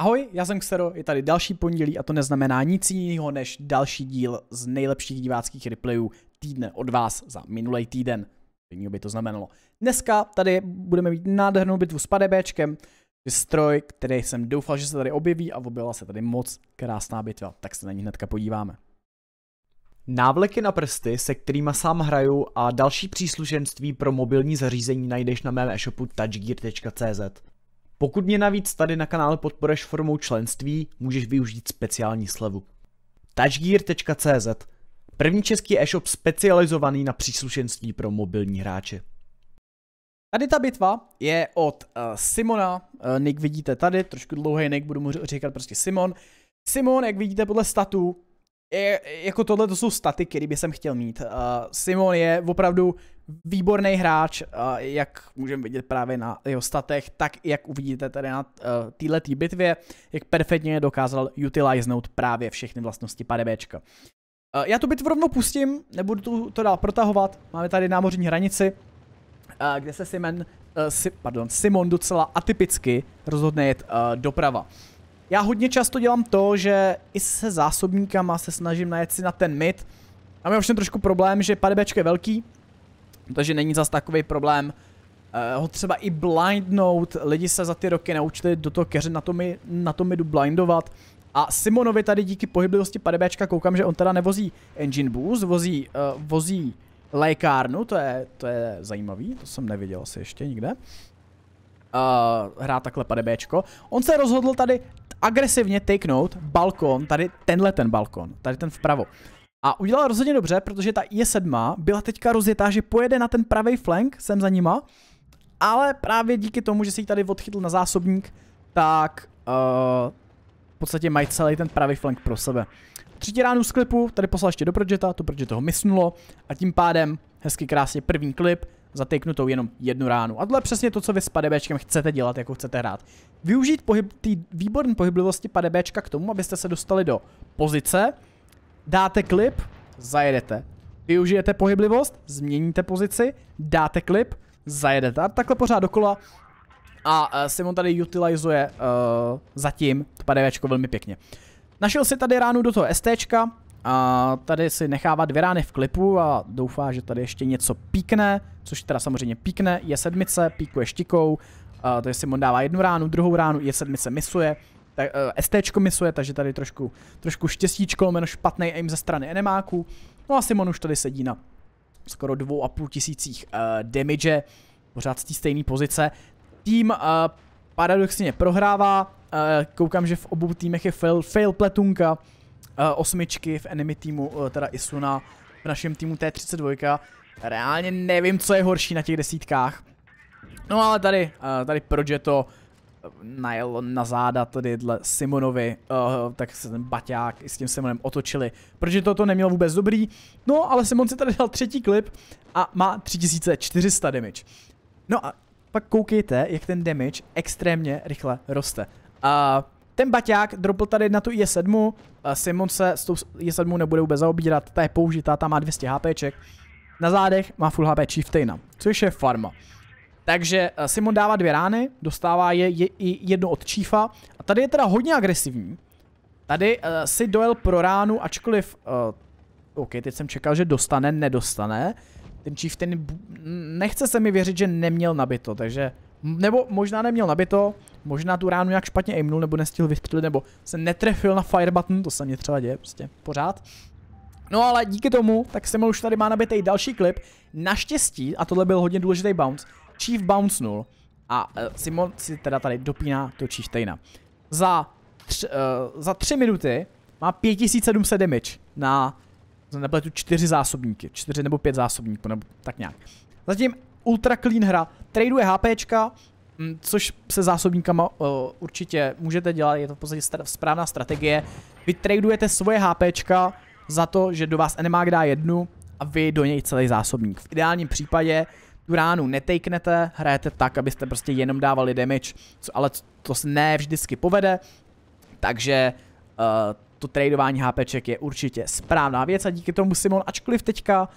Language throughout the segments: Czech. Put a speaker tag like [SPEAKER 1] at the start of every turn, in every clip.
[SPEAKER 1] Ahoj, já jsem Xero, je tady další pondělí a to neznamená nic jiného než další díl z nejlepších diváckých replayů týdne od vás za minulý týden. Jiného by to znamenalo. Dneska tady budeme mít nádhernou bitvu s Padebéčkem, stroj, který jsem doufal, že se tady objeví a objevila se tady moc krásná bitva, tak se na ní hnedka podíváme. Návleky na prsty, se kterými sám hraju a další příslušenství pro mobilní zařízení najdeš na mém e-shopu touchgear.cz. Pokud mě navíc tady na kanále podporeš formou členství, můžeš využít speciální slevu. Touchgear.cz První český e-shop specializovaný na příslušenství pro mobilní hráče. Tady ta bitva je od uh, Simona, uh, nick vidíte tady, trošku dlouhý nick, budu mu říkat prostě Simon. Simon, jak vidíte podle statů, je, jako tohle to jsou staty, který by jsem chtěl mít. Uh, Simon je opravdu výborný hráč, uh, jak můžeme vidět právě na jeho statech, tak jak uvidíte tady na uh, eh, této bitvě, jak perfektně dokázal utilizenout právě všechny vlastnosti padebečka. Uh, já tu bitvu rovnou pustím, nebudu tu, to dál protahovat, máme tady námořní hranici, uh, kde se Simon, uh, si, pardon, Simon docela atypicky rozhodne jet uh, doprava. Já hodně často dělám to, že i se zásobníkama se snažím najet si na ten mid. Tam je ovšem trošku problém, že padebečko je velký, takže není zas takový problém uh, ho třeba i blindnout. Lidi se za ty roky naučili do toho keře na tom, na tom midu blindovat. A Simonovi tady díky pohyblivosti padebečka koukám, že on teda nevozí engine boost, vozí, uh, vozí lékárnu, to je, to je zajímavý, to jsem neviděl asi ještě nikde. Uh, eh, hrát takhle padebečko. On se rozhodl tady agresivně takenout balkon, tady tenhle ten balkon, tady ten vpravo. A udělal rozhodně dobře, protože ta je 7 byla teďka rozjetá, že pojede na ten pravý flank, jsem za nima, ale právě díky tomu, že si ji tady odchytl na zásobník, tak uh, v podstatě mají celý ten pravý flank pro sebe. Třetí ránu z klipu, tady poslal ještě do Projeta, to Projeta ho misnulo a tím pádem hezky krásně první klip zateknutou jenom jednu ránu. A tohle je přesně to, co vy s padebečkem chcete dělat, jako chcete hrát. Využít pohyb, tý výborné pohyblivosti padebečka k tomu, abyste se dostali do pozice, dáte klip, zajedete. Využijete pohyblivost, změníte pozici, dáte klip, zajedete. A takhle pořád dokola. A e, Simon tady utilizuje uh, zatím to padebečko velmi pěkně. Našel si tady ránu do toho STčka, a tady si nechává dvě rány v klipu a doufá, že tady ještě něco píkne, což teda samozřejmě píkne, je sedmice, píkuje štikou, a to si on dává jednu ránu, druhou ránu, je sedmice misuje, tak, uh, eh, STčko misuje, takže tady trošku, trošku štěstíčko, jméno špatný aim ze strany enemáků. No a Simon už tady sedí na skoro dvou a půl tisících uh, damage, pořád z té stejné pozice. Tým uh, paradoxně prohrává, uh, koukám, že v obou týmech je fail, fail pletunka, Eh, osmičky v enemy týmu, eh, teda Isuna, v našem týmu T32. Reálně nevím, co je horší na těch desítkách. No ale tady, eh, tady proč to najel na záda tady dle Simonovi, uh, tak se ten baťák i s tím Simonem otočili, protože toto neměl vůbec dobrý. No, ale Simon si tady dal třetí klip a má 3400 damage. No a pak koukejte, jak ten damage extrémně rychle roste. A uh, ten baťák dropl tady na tu IE7, Simon se s tou IE7 nebude vůbec zaobírat, ta je použitá, ta má 200 HPček. Na zádech má full HP Chieftaina, což je farma. Takže eh, Simon dává dvě rány, dostává je, je i jedno od Chiefa. A tady je teda hodně agresivní. Tady uh, si dojel pro ránu, ačkoliv... Uh, OK, teď jsem čekal, že dostane, nedostane. Ten Chieftain... Nechce se mi věřit, že neměl nabito, takže... Nebo možná neměl nabito, možná tu ránu nějak špatně aimnul, nebo nestihl vystřelit, nebo se netrefil na fire button, to se mě třeba děje prostě pořád. No ale díky tomu, tak se už tady má nabitej další klip. Naštěstí, a tohle byl hodně důležitý bounce, Chief bounce nul a uh, Simon si teda tady dopíná to Tejna. Za, tři, uh, eh, za tři minuty má 5700 damage na, na nepletu čtyři zásobníky, čtyři nebo pět zásobníků, nebo tak nějak. Zatím ultra clean hra, traduje HPčka, mm, což se zásobníkama uh, určitě můžete dělat, je to v podstatě správná strategie. Vy tradujete svoje HPčka za to, že do vás nemá dá jednu a vy do něj celý zásobník. V ideálním případě tu ránu netejknete, hrajete tak, abyste prostě jenom dávali damage, co, ale to se ne vždycky povede, takže uh, to tradování HPček je určitě správná věc a díky tomu Simon, ačkoliv teďka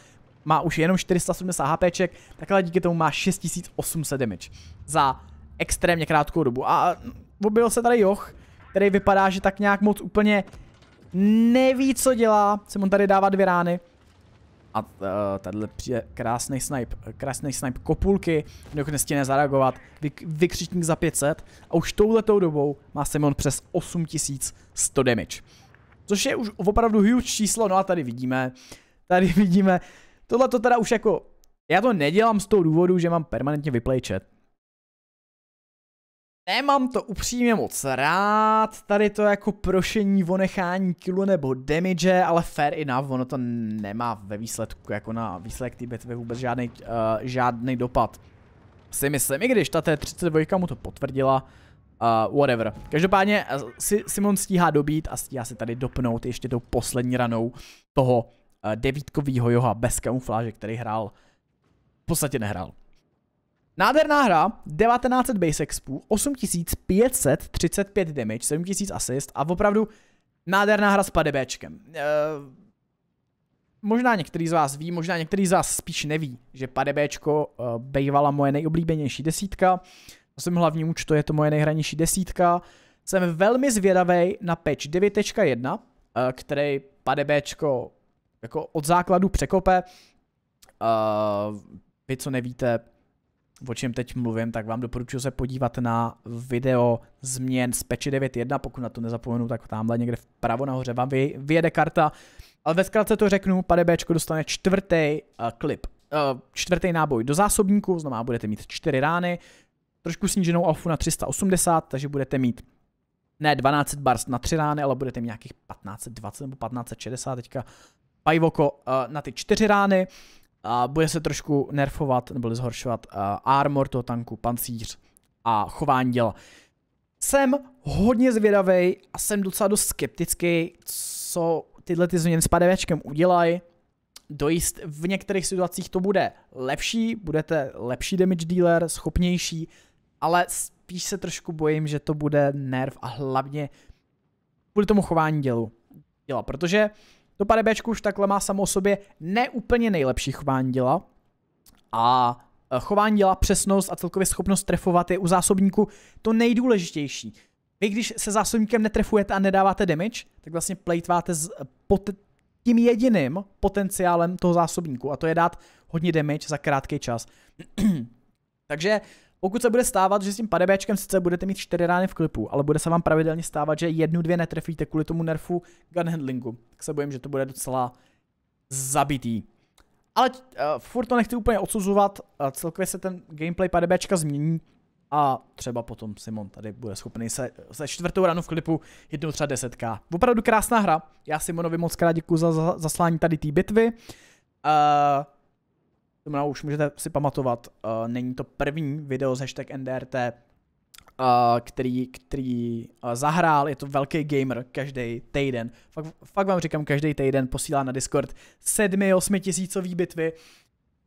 [SPEAKER 1] má už jenom 470 HPček, takhle díky tomu má 6800 damage za extrémně krátkou dobu. A objevil se tady Joch, který vypadá, že tak nějak moc úplně neví, co dělá. Se mu tady dává dvě rány. A uh, eh, tady přijde krásný snipe, krásný snipe kopulky, Nech nestíne zareagovat, vy, vykřičník za 500 a už touhletou dobou má Simon přes 8100 damage. Což je už opravdu huge číslo, no a tady vidíme, tady vidíme Tohle to teda už jako, já to nedělám z toho důvodu, že mám permanentně vyplay chat. Nemám to upřímně moc rád, tady to jako prošení vonechání kilu nebo damage, ale fair enough, ono to nemá ve výsledku, jako na výsledek té bitvy vůbec žádný, uh, eh, žádný dopad. Si myslím, i když ta T32 mu to potvrdila, uh, whatever. Každopádně eh, Simon stíhá dobít a stíhá se tady dopnout ještě tou poslední ranou toho Eh, devítkovýho Joha bez kamufláže, který hrál, v podstatě nehrál. Nádherná hra, 1900 base expu, 8535 damage, 7000 assist a opravdu nádherná hra s padebéčkem. E, možná některý z vás ví, možná některý z vás spíš neví, že padebéčko e, eh, bejvala moje nejoblíbenější desítka. Na jsem hlavní účtu je to moje nejhranější desítka. Jsem velmi zvědavý na patch 9.1, který padebéčko jako od základu překope. Uh, vy, co nevíte, o čem teď mluvím, tak vám doporučuji se podívat na video změn z Peči 9.1, pokud na to nezapomenu, tak tamhle někde vpravo nahoře vám vy, vyjede karta. Ale ve zkratce to řeknu, Bčko dostane čtvrtý uh, eh, klip, uh, eh, čtvrtý náboj do zásobníku, znamená budete mít čtyři rány, trošku sníženou alfu na 380, takže budete mít ne 12 bars na tři rány, ale budete mít nějakých 1520 nebo 1560 teďka Pajvoko uh, na ty čtyři rány a bude se trošku nerfovat nebo zhoršovat uh, armor toho tanku, pancíř a chování děla. Jsem hodně zvědavý a jsem docela dost skeptický, co tyhle ty změny s padevačkem udělají. Dojist v některých situacích to bude lepší, budete lepší damage dealer, schopnější, ale spíš se trošku bojím, že to bude nerv a hlavně kvůli tomu chování dělu. Děla, protože uh, to 5 už takhle má samo sobě neúplně nejlepší chování děla a e, chování děla, přesnost a celkově schopnost trefovat je u zásobníku to nejdůležitější. Vy když se zásobníkem netrefujete a nedáváte damage, tak vlastně plejtváte s e, pot, tím jediným potenciálem toho zásobníku a to je dát hodně damage za krátký čas. Takže pokud se bude stávat, že s tím padebéčkem sice budete mít 4 rány v klipu, ale bude se vám pravidelně stávat, že jednu, dvě netrefíte kvůli tomu nerfu gunhandlingu, tak se bojím, že to bude docela zabitý. Ale uh, furt to nechci úplně odsuzovat, uh, celkově se ten gameplay padebéčka změní a třeba potom Simon tady bude schopný se, se čtvrtou ranu v klipu jednou třeba desetka. Opravdu krásná hra, já Simonovi moc krát děkuji za zaslání tady té bitvy. Uh, znamená, už můžete si pamatovat, uh, není to první video z hashtag NDRT, uh, eh, který, který uh, zahrál, je to velký gamer každý týden. Fakt, fakt vám říkám, každý týden posílá na Discord 7-8 tisícový bitvy,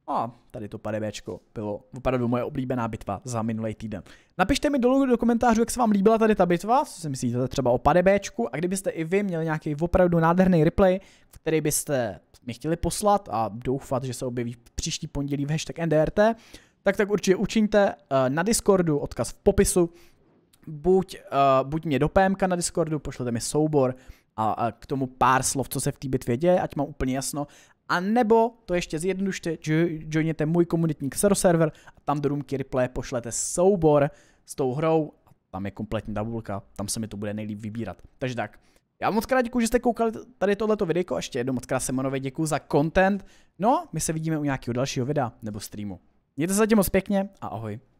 [SPEAKER 1] a tady to padebečko bylo opravdu moje oblíbená bitva za minulý týden. Napište mi dolů do komentářů, jak se vám líbila tady ta bitva, co si myslíte třeba o padebečku a kdybyste i vy měli nějaký opravdu nádherný replay, který byste mi chtěli poslat a doufat, že se objeví příští pondělí v hashtag NDRT, tak tak určitě učiňte eh, na Discordu, odkaz v popisu, buď, eh, buď mě do PMK na Discordu, pošlete mi soubor a, a k tomu pár slov, co se v té bitvě děje, ať mám úplně jasno. A nebo to ještě zjednodušte, joiněte můj komunitní Xero server a tam do Roomkey Replay pošlete soubor s tou hrou a tam je kompletní tabulka, tam se mi to bude nejlíp vybírat. Takže tak, já moc krát děkuji, že jste koukali tady tohleto videjko, ještě jednou moc krát Simonovi děkuji za content, no my se vidíme u nějakého dalšího videa nebo streamu. Mějte se zatím moc pěkně a ahoj.